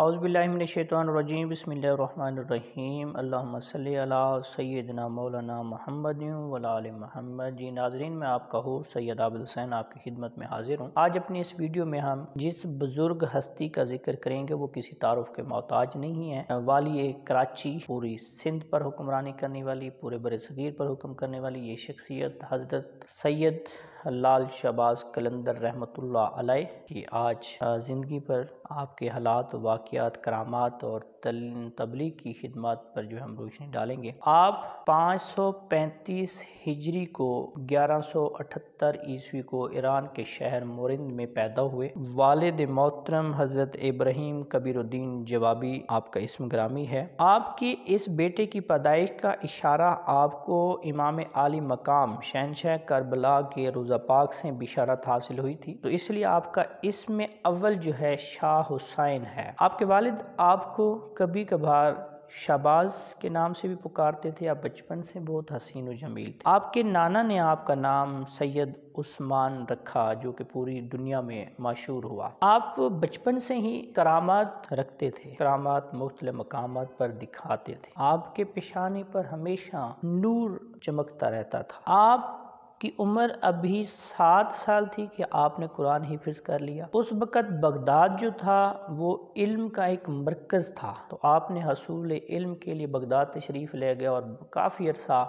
अज़बिल्लाशैतरजीम बसमीम अल्ला सैदना मौलाना महमद वाल महमद जी नाजरीन मैं आपका हूँ सैयद आबिद हुसैन आपकी खिदमत में हाजिर हूँ आज अपनी इस वीडियो में हम जिस बुज़ुर्ग हस्ती का जिक्र करेंगे वो किसी तारफ़ के मोहताज नहीं है वाली कराची पूरी सिंध पर हुक्मरानी करने वाली पूरे बर सग़ीर पर हुक्म करने वाली ये शख्सियत हज़रत सैयद लाल शबाज कलंदर रहमतुल्ला अलैह की आज ज़िंदगी पर आपके हालात वाक़ात करामात और तबलीग की खिदमत पर जो हम रोशनी डालेंगे आप 535 हिजरी को 1178 ईस्वी को ईरान के शहर मोरिंद में पैदा हुए वालद मोहतरम हज़रत इब्राहिम कबीरुद्दीन जवाबी आपका इसम ग्रामी है आपकी इस बेटे की पैदाइश का इशारा आपको इमाम आली मकाम शहनशाह करबला के रोज़ मिर्ज़ा पाक से बिशारत हासिल हुई थी तो इसलिए आपका इसमें अव्वल जो है शाह हुसैन है आपके वालिद आपको कभी कभार शहबाज के नाम से भी पुकारते थे आप बचपन से बहुत हसीन व जमील थे आपके नाना ने आपका नाम सैयद उस्मान रखा जो कि पूरी दुनिया में मशहूर हुआ आप बचपन से ही करामात रखते थे करामात मुख्तल मकाम पर दिखाते थे आपके पेशानी पर हमेशा नूर चमकता रहता था आप की उम्र अभी सात साल थी कि आपने कुरान हिफ्ज कर लिया उस वक़्त बगदाद जो था वो इल्म का एक मरकज़ था तो आपने हसूल इल्म के लिए बगदाद तशरीफ़ ले गया और काफ़ी अरसा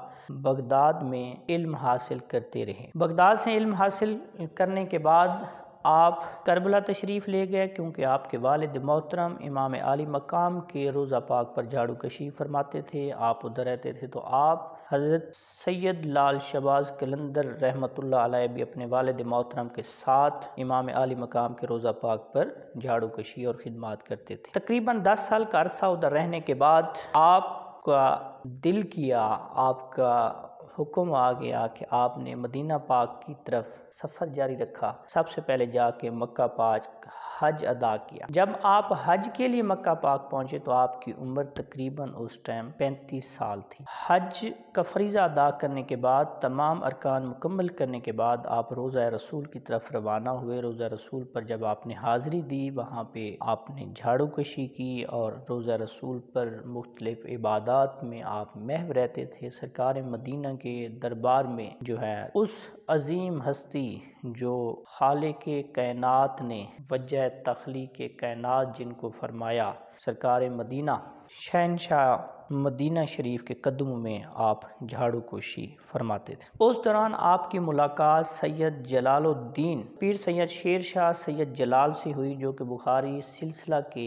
बगदाद में इल्म हासिल करते रहे बगदाद से इल्म हासिल करने के बाद आप करबला तशरीफ़ ले गए क्योंकि आपके वालद मोहतरम इमाम आली मकाम के रोज़ा पाक पर झाड़ू कशी फरमाते थे आप उधर रहते थे तो आप हज़रत सैयद लाल शबाज़ कलंदर रहमतुल्लाह अलैह भी अपने वालद मोहतरम के साथ इमाम आली मकाम के रोज़ा पाक पर झाड़ू कशी और ख़िदमत करते थे तकरीबन दस साल का अरसा उधर रहने के बाद आपका दिल किया आपका हुक्म आ गया कि आपने मदीना पाक की तरफ सफ़र जारी रखा सबसे पहले जाके मक्का पाक हज अदा किया जब आप हज के लिए मक्का पाक पहुँचे तो आपकी उम्र तकरीबन उस टाइम पैंतीस साल थी हज का फरीज़ा अदा करने के बाद तमाम अरकान मुकम्मल करने के बाद आप रोज़ा रसूल की तरफ रवाना हुए रोज़ा रसूल पर जब आपने हाज़िरी दी वहाँ पर आपने झाड़ू कशी की और रोज़ा रसूल पर मुख्तलिफ़ इबादत में आप महव रहते थे सरकार मदीना के दरबार में जो है उस अजीम हस्ती जो खाले के कायनात ने वजह तखली के कायनात जिनको फरमाया सरकार मदीना शहनशाह मदीना शरीफ के कदम में आप झाड़ू कोशी फरमाते थे उस दौरान आपकी मुलाकात सैयद जलालुद्दीन पीर सैयद शेर शाह सैयद जलाल से हुई जो कि बुखारी सिलसिला के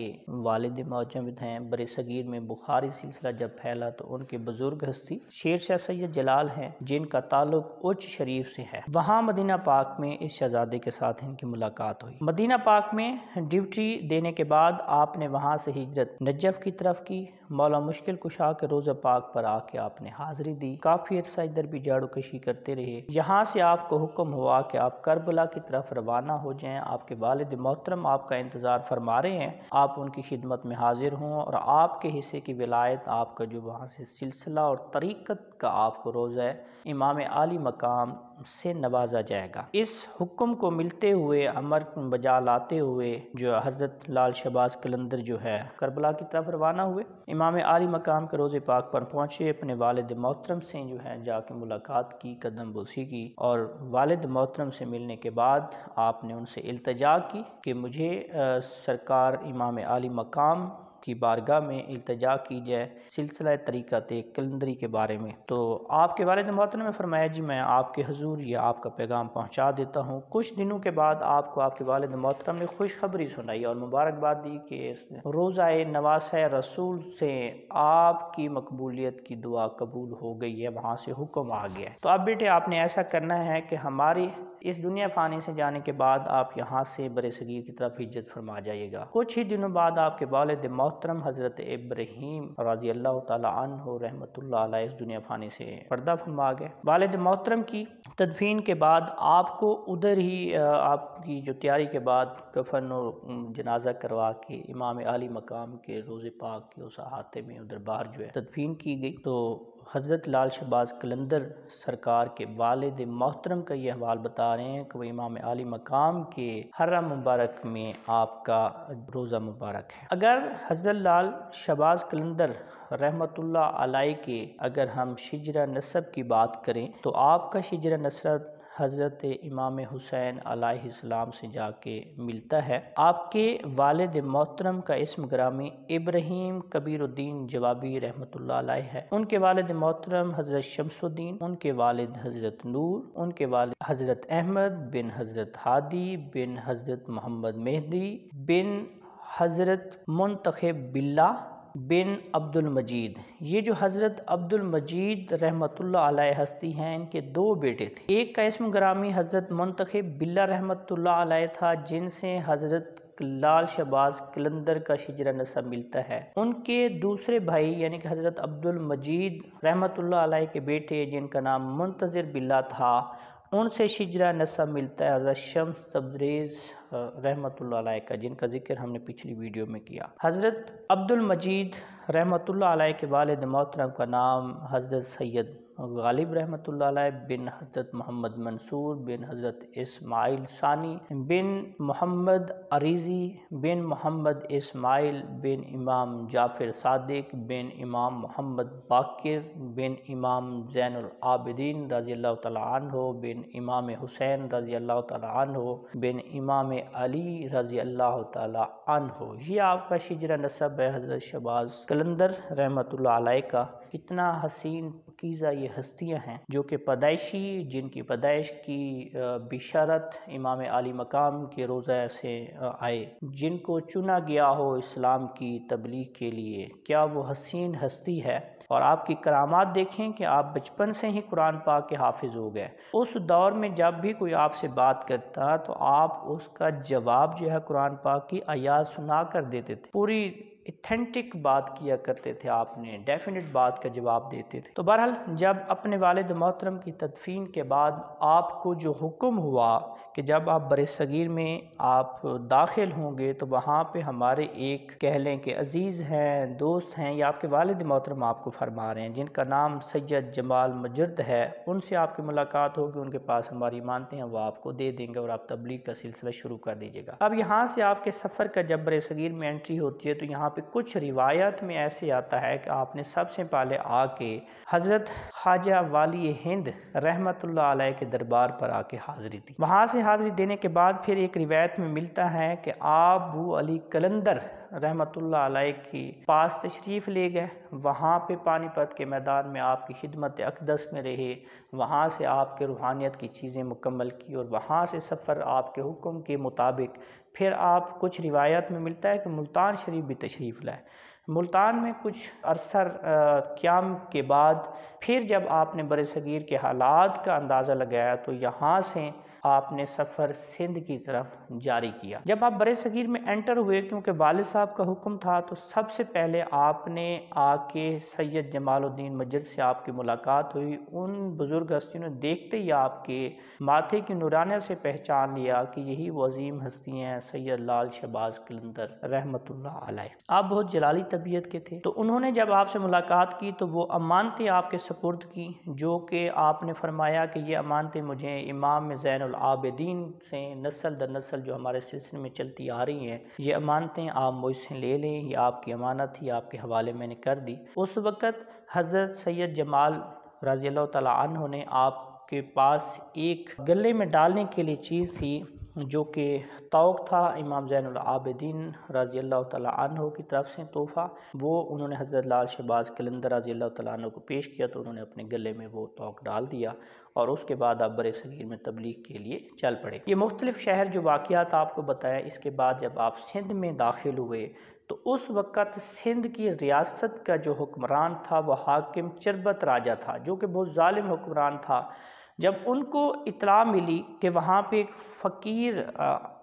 वालद मौजूद हैं बरे सगीर में बुखारी सिलसिला जब फैला तो उनके बुज़ुर्ग हस्ती शेर शाह सैयद जलाल हैं जिनका ताल्लुक उच्च शरीफ से है वहाँ मदीना पाक में इस शहजादे के साथ इनकी मुलाकात हुई मदीना पाक में ड्यूटी देने के बाद आपने वहाँ से हिजरत नजफ़ की तरफ की मौला मुश्किल कुशा के रोज़ा पाक पर आके आपने हाजिरी दी काफ़ी अरसा इधर भी झाड़ू कशी करते रहे यहाँ से आपको हुक्म हुआ कि आप करबला की तरफ रवाना हो जाएं आपके वालद मोहतरम आपका इंतज़ार फरमा रहे हैं आप उनकी खिदमत में हाजिर हों और आपके हिस्से की विलायत आपका जो वहाँ से सिलसिला और तरीक़त का आपको रोज़ इमाम आली मकाम से नवाजा जाएगा इस हुक्म को मिलते हुए अमर बजा लाते हुए जो हज़रत लाल शबाज कलंदर जो है करबला की तरफ रवाना हुए इमाम आली मकाम के रोज़े पाक पर पहुँचे अपने वालद मोहतरम से जो है जाके मुलाकात की कदम बोसी की और वालद मोहतरम से मिलने के बाद आपने उनसे अल्तजा की कि मुझे सरकार इमाम आली मकाम की बारगाह में अल्तजा की जाए सिलसिला तरीक़त कलंदरी के बारे में तो आपके वालद मोहतरम ने फरमाया जी मैं आपके हजूर या आपका पैगाम पहुँचा देता हूँ कुछ दिनों के बाद आपको आपके वालद मोहतरम ने खुशखबरी सुनाई और मुबारकबाद दी कि रोज़ा नवास रसूल से आपकी मकबूलीत की दुआ कबूल हो गई है वहाँ से हुक्म आ गया तो अब बेटे आपने ऐसा करना है कि हमारी इस दुनिया फ़ानी से जाने के बाद आप यहाँ से बरे सगीर की तरफ हिजरत फरमा जाइएगा कुछ ही दिनों बाद आपके वालद मोहतरम हज़रत इब्राहिम रजी अल्लाह तह रहमत इस दुनिया फ़ानी से पर्दा फरमा गए वालद मोहतरम की तदफीन के बाद आपको उधर ही आपकी जो तैयारी के बाद कफन और जनाजा करवा के इमाम आली मकाम के रोज़ पाक के उस अहाते में उधर बाहर जो है तदफीन की गई तो हज़रत लाल शहबाज कलंदर सरकार के वालद मोहतरम का ये हवाल बता रहे हैं कि वह इमाम आली मकाम के हरा मुबारक में आपका रोज़ा मुबारक है अगर हज़रत लाल शहबाज कलंदर रहमतुल्लाह के अगर हम शिजरा नसब की बात करें तो आपका शिजरा नसब हज़रत इमाम हुसैन आलाम से जाके मिलता है आपके वालद मोहतरम का इसम ग्रामी इब्राहिम कबीरुद्दीन जवाबी रहमत है उनके वालद मोहतरम हज़रत शमसुद्दीन उनके वालद हज़रत नूर उनके वालद हज़रत अहमद बिन हज़रत हादी बिन हज़रत मोहम्मद मेहदी बिन हज़रत मुंतखब बिल्ला बिन अब्दुल मजीद ये जो हज़रत अब्दुल मजीद रहमतुल्ल आल हस्ती हैं इनके दो बेटे थे एक का इसम ग्रामी हज़रत मंतखब बिल्ला रहमतुल्ल था जिनसे हज़रत लाल शबाज कलंदर का शिजरा नसा मिलता है उनके दूसरे भाई यानी कि हज़रत अब्दुल मजीद रहमतुल्ल के बेटे जिनका नाम मुंतज़र बिल्ला था उनसे शिजरा नसा मिलता है हज़रत शम्स तब्रेज़ रहमत का जिनका जिक्र हमने पिछली वीडियो में किया हज़रत अब्दुल मजीद रहमत के वालद मोहतरम का नाम हज़रत सैयद गालिब रहमत बिन हज़रत मोहम्मद मंसूर बिन हज़रत इसमाइल सानी बिन मोहम्मद अरीज़ी बिन मोहम्मद इसमाइल बिन इमाम जाफिर सादिक बिन इमाम मोहम्मद बाकिर बिन इमाम जैनआबिदीन रज़ी अल्लाह तन हो बिन इमाम हुसैन रज़ी अल्लाह तन हो बिन इमाम अली रज़ी अल्लाह तन हो ये आपका शिजर नसब है हज़रत शबाज़ कलंदर रहमत का कितना हसीन पकीज़ा ये सारी हस्तियां हैं जो कि पैदाइशी जिनकी पैदाइश की बिशारत इमाम आली मकाम के रोज़ा से आए जिनको चुना गया हो इस्लाम की तबलीग के लिए क्या वो हसीन हस्ती है और आपकी करामात देखें कि आप बचपन से ही कुरान पाक के हाफिज हो गए उस दौर में जब भी कोई आपसे बात करता तो आप उसका जवाब जो है कुरान पाक की आयात सुना कर देते थे पूरी इथेंटिक बात किया करते थे आपने डेफिनेट बात का जवाब देते थे तो बहरहाल जब अपने वालद मोहतरम की तदफीन के बाद आपको जो हुक्म हुआ कि जब आप बर सगीर में आप दाखिल होंगे तो वहाँ पे हमारे एक कह लें कि अज़ीज़ हैं दोस्त हैं या आपके वालद मोहतरम आपको फरमा रहे हैं जिनका नाम सैयद जमाल मजर्द है उनसे आपकी मुलाकात होगी उनके पास हमारी मानते हैं वो आपको दे देंगे और आप तबलीग का सिलसिला शुरू कर दीजिएगा अब यहाँ से आपके सफ़र का जब बर सगीर में एंट्री होती है तो यहाँ पे कुछ रिवायत में ऐसे आता है कि आपने सबसे पहले आके हज़रत ख्वाजा वाली हिंद रहमत के दरबार पर आके हाज़िरी दी वहाँ से हाज़िरी देने के बाद फिर एक रिवायत में मिलता है कि आबू अली कलंदर रहमतुल्लाह की पास तशरीफ़ ले गए वहाँ पे पानीपत के मैदान में आपकी खिदमत अकदस में रहे वहाँ से आपके रूहानियत की चीज़ें मुकम्मल की और वहाँ से सफ़र आपके हुक्म के मुताबिक फिर आप कुछ रिवायत में मिलता है कि मुल्तान शरीफ भी तशरीफ़ लाए मुल्तान में कुछ अरसर क्याम के बाद फिर जब आपने बर के हालात का अंदाज़ा लगाया तो यहाँ से आपने सफ़र सिंध की तरफ जारी किया जब आप बर सग़ीर में एंटर हुए क्योंकि वाल साहब का हुक्म था तो सबसे पहले आपने आके सैयद जमालुद्दीन मजद से आपकी मुलाकात हुई उन बुज़ुर्ग हस्तियों ने देखते ही आपके माथे की नुराना से पहचान लिया कि यही वो अजीम हस्ती हैं सैयद लाल शहबाज कलंदर रहमत आप बहुत जलाली तबीयत के थे तो उन्होंने जब आपसे मुलाकात की तो वो अमानतें आपके सपुर्द की जो कि आपने फरमाया कि ये अमानतें मुझे इमाम जैन आबदीन से नस्ल दर नस्ल जो हमारे सिलसिले में चलती आ रही हैं ये अमानतें आप मुझसे ले लें यह आपकी अमानत ही आपके हवाले मैंने कर दी उस वक़्त हज़रत सैयद जमाल रज़ी अल्लाह तन ने आपके पास एक गले में डालने के लिए चीज़ थी जो कि तोक था इमाम जैन आबदीन रज़ी अल्लाह तह की तरफ से तोहफ़ा वो उन्होंने हज़रत लाल शहबाज कलंदर रज़ी अल्लाह तह को पेश किया तो उन्होंने अपने गले में वो तोक डाल दिया और उसके बाद आप बर सगीर में तबलीग के लिए चल पड़े ये मुख्तलिफ़ शहर जो वाक़ात आपको बताया इसके बाद जब आप सिंध में दाखिल हुए तो उस वक़्त सिंध की रियासत का जो हुक्मरान था वह हाकिम चरबत राजा था जो कि बहुत ालिम हुक्मरान था जब उनको इतला मिली कि वहाँ पे एक फ़कीर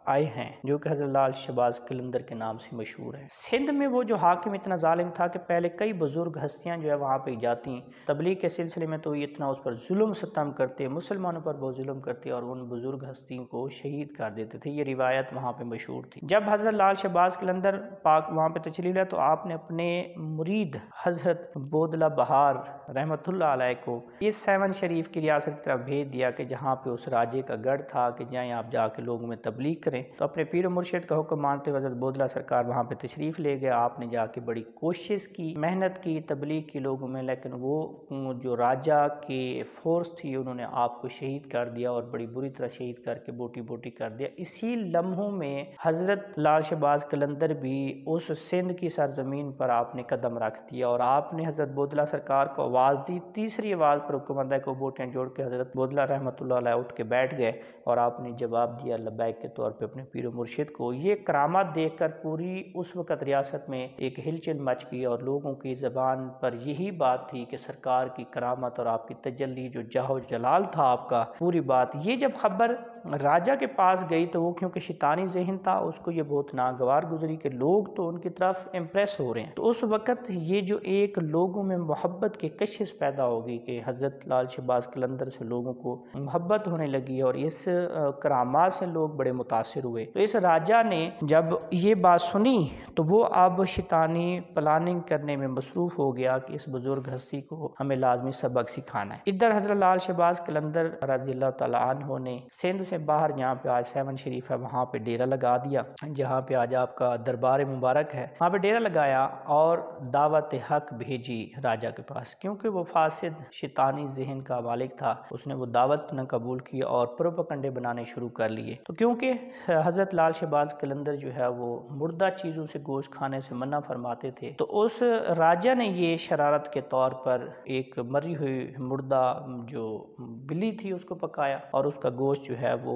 आए हैं जो कि हजरत लाल शहबाज कलंदर के नाम से मशहूर है सिंध में वो जो हाकिम इतना ालिम था कि पहले कई बुज़ुर्ग हस्तियाँ जो है वहाँ पर जाती तबलीग के सिलसिले में तो इतना उस पर जुल्म सतम करते मुसलमानों पर बहुत जुल्म करते और उन बुज़ुर्ग हस्तियों को शहीद कर देते थे ये रिवायत वहाँ पर मशहूर थी जब हज़रत लाल शहबाज कलंदर पाक वहाँ पर तचली लिया तो आपने अपने मुरीद हज़रत बोदला बहार रहमत को इस सैवन शरीफ की रियासत की तरफ भेज दिया कि जहाँ पे उस राजे का गढ़ था कि जहाँ आप जाके लोगों में तबलीग करें तो अपने पीर मुर्शद का हुक्म मानते हुए हजरत बोधला सरकार वहाँ पर तशरीफ़ ले गए आपने जाके बड़ी कोशिश की मेहनत की तबलीग की लोगों में लेकिन वो जो राजा की फोर्स थी उन्होंने आपको शहीद कर दिया और बड़ी बुरी तरह शहीद करके बोटी बोटी कर दिया इसी लम्हों में हज़रत लाल शहबाज कलंदर भी उस सिंध की सरजमीन पर आपने कदम रख दिया और आपने हज़रत बोधला सरकार को आवाज़ दी तीसरी आवाज़ पर हुक्मंदा को बोटियाँ जोड़ के हज़रत बोधला रहमत उठ के बैठ गए और आपने जवाब दिया लबैक के तौर पर पे अपने पीर मुर्शिद को ये करामत देख कर पूरी उस वक़्त रियासत में एक हिलचिल मच गई और लोगों की ज़बान पर यही बात थी कि सरकार की करामत और आपकी तजली जो जाहो जलाल था आपका पूरी बात ये जब खबर राजा के पास गई तो वो क्योंकि शैतानी जहन था उसको ये बहुत नागवार गुजरी कि लोग तो उनकी तरफ इम्प्रेस हो रहे हैं तो उस वक़्त ये जो एक लोगों में मोहब्बत की कशिश पैदा होगी कि हज़रत लाल शहबाज कलंदर से लोगों को मोहब्बत होने लगी और इस करामा से लोग बड़े मुतासर हुए तो इस राजा ने जब ये बात सुनी तो वो अब शैतानी प्लानिंग करने में मसरूफ़ हो गया कि इस बुज़ुर्ग हस्ती को हमें लाजमी सबक सिखाना है इधर हज़रत लाल शहबाज कलंदर रजी अल्लाह तन ने सिंध से बाहर जहाँ पे आज सेवन शरीफ है वहाँ पे डेरा लगा दिया जहाँ पे आज आपका दरबार मुबारक है वहाँ पे डेरा लगाया और दावत हक भेजी राजा के पास क्योंकि वो फासिद शैतानी जहन का मालिक था उसने वो दावत न कबूल की और प्रोपकंडे बनाने शुरू कर लिए तो क्योंकि हज़रत लाल शहबाज कलंदर जो है वो मुर्दा चीज़ों से गोश्त खाने से मना फरमाते थे तो उस राजा ने ये शरारत के तौर पर एक मरी हुई मुर्दा जो बिल्ली थी उसको पकाया और उसका गोश्त जो है वो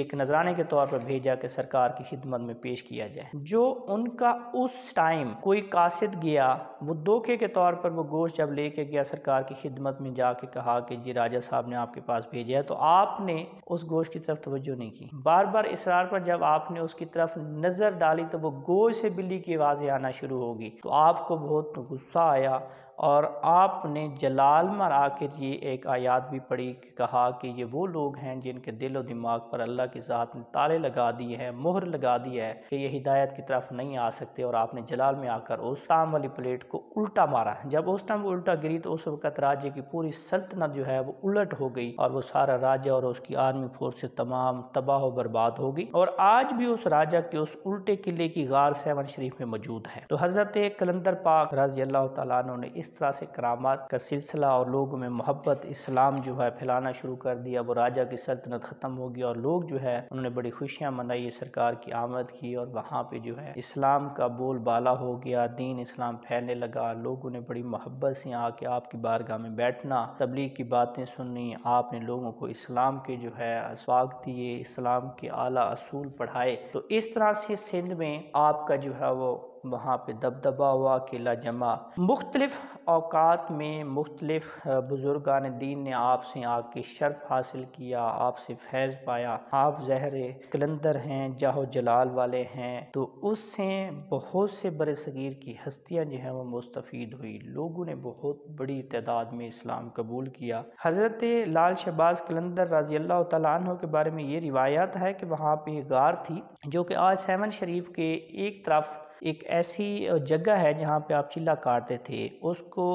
एक नजराने के तौर पर भेजा के सरकार की खिदमत में पेश किया जाए जो उनका उस टाइम कोई कासिद गया वो धोखे के तौर पर वो गोश्त जब लेके गया सरकार की खिदमत में जाके कहा कि जी राजा साहब ने आपके पास भेजा है तो आपने उस गोश्त की तरफ तवज्जो नहीं की बार बार इसरार पर जब आपने उसकी तरफ नज़र डाली तो वो गोश से बिल्ली की आवाज़ें आना शुरू होगी तो आपको बहुत गुस्सा आया और आपने जलाल मर आकर ये एक आयात भी पढ़ी कहा कि ये वो लोग हैं जिनके दिल और दिमाग पर अल्लाह की ज़ात ने ताले लगा दिए हैं मोहर लगा दी है कि ये हिदायत की तरफ नहीं आ सकते और आपने जलाल में आकर उस ताम वाली प्लेट को उल्टा मारा जब उस टाइम वो उल्टा गिरी तो उस वक़्त राज्य की पूरी सल्तनत जो है वो उलट हो गई और वो सारा राज्य और उसकी आर्मी फोर्स तमाम तबाह बर्बाद हो गई और आज भी उस राजा के उस उल्टे किले की गार सेवन शरीफ में मौजूद है तो हज़रत कलंदर पाक रजी अल्लाह तुमने ने इस तरह से करामात का सिलसिला और लोगों में मोहब्बत इस्लाम जो है फैलाना शुरू कर दिया वो राजा की सल्तनत ख़त्म हो गई और लोग जो है उन्होंने बड़ी खुशियाँ मनाई सरकार की आमद की और वहाँ पर जो है इस्लाम का बोल बाला हो गया दीन इस्लाम फैलने लगा लोगों ने बड़ी मोहब्बत से आके आपकी बारगाह में बैठना तबलीग की बातें सुननी आपने लोगों को इस्लाम के जो है असवाक दिए इस्लाम के आला असूल पढ़ाए तो इस तरह से सिंध में आपका जो है वो वहाँ पे दबदबा हुआ किला जमा मुख्तलिफ अवकात में मुख्तलिफ बुज़ुर्गान दीन ने आपसे आपकी शर्फ हासिल किया आपसे फैज़ पाया आप जहर कलंदर हैं जाहो जलाल वाले हैं तो उससे बहुत से बर सग़ीर की हस्तियाँ जो हैं वो मुस्तफ़ हुई लोगों ने बहुत बड़ी तादाद में इस्लाम कबूल किया हज़रत लाल शहबाज कलंदर रजी अल्लाह तु के बारे में ये रिवायात है कि वहाँ पर गार थी जो कि आज सैमन शरीफ के एक तरफ एक ऐसी जगह है जहाँ पे आप चिल्ला काटते थे उसको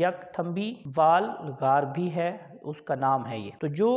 यकथम्बी वाल गार भी है उसका नाम है ये तो जो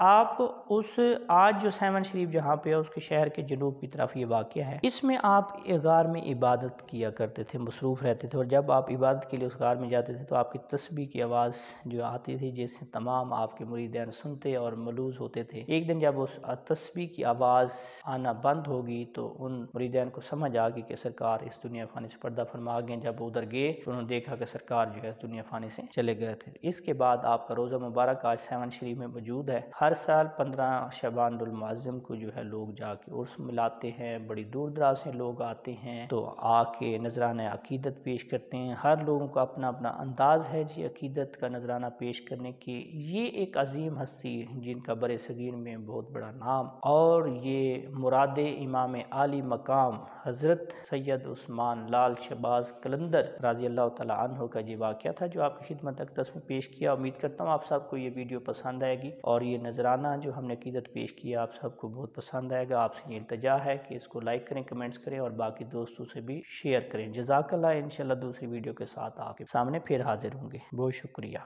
आप उस आज जो सैमन शरीफ जहाँ पे है उसके शहर के जनूब की तरफ ये वाक़ है इसमें आप गार में इबादत किया करते थे मसरूफ़ रहते थे और जब आप इबादत के लिए उस गार में जाते थे तो आपकी तस्बी की आवाज़ जो आती थी जिससे तमाम आपके मुरीदैन सुनते और मलूज होते थे एक दिन जब उस तस्बी की आवाज़ आना बंद होगी तो उन मुरीदैन को समझ आ गई कि सरकार इस दुनिया फ़ानी से पर्दा फरमा गए जब उधर गए तो उन्होंने देखा कि सरकार जो है दुनिया फ़ानी से चले गए थे इसके बाद आपका रोज़ा मुबारक आज सैमन शरीफ में मौजूद है हर साल पंद्रह शबानमाजम को जो है लोग जाके उर्स मिलाते हैं बड़ी दूर दराज से लोग आते हैं तो आके नजराना अकीदत पेश करते हैं हर लोगों का अपना अपना अंदाज है जी अकीदत का नजराना पेश करने की ये एक अजीम हस्ती जिनका बर सगीर में बहुत बड़ा नाम और ये मुराद इमाम आली मकाम हज़रत सैयद उस्मान लाल शबाज कलंदर राजी अल्लाह तह का ये वाक़ था जो आपकी खिदमत अकदस में पेश किया उम्मीद करता हूँ आप सबको ये वीडियो पसंद आएगी और ये नजराना जो हमने अकीदत पेश किया आप सबको बहुत पसंद आएगा आपसे ये इल्तजा है कि इसको लाइक करें कमेंट्स करें और बाकी दोस्तों से भी शेयर करें जजाकल्ला इन दूसरी वीडियो के साथ आपके सामने फिर हाजिर होंगे बहुत शुक्रिया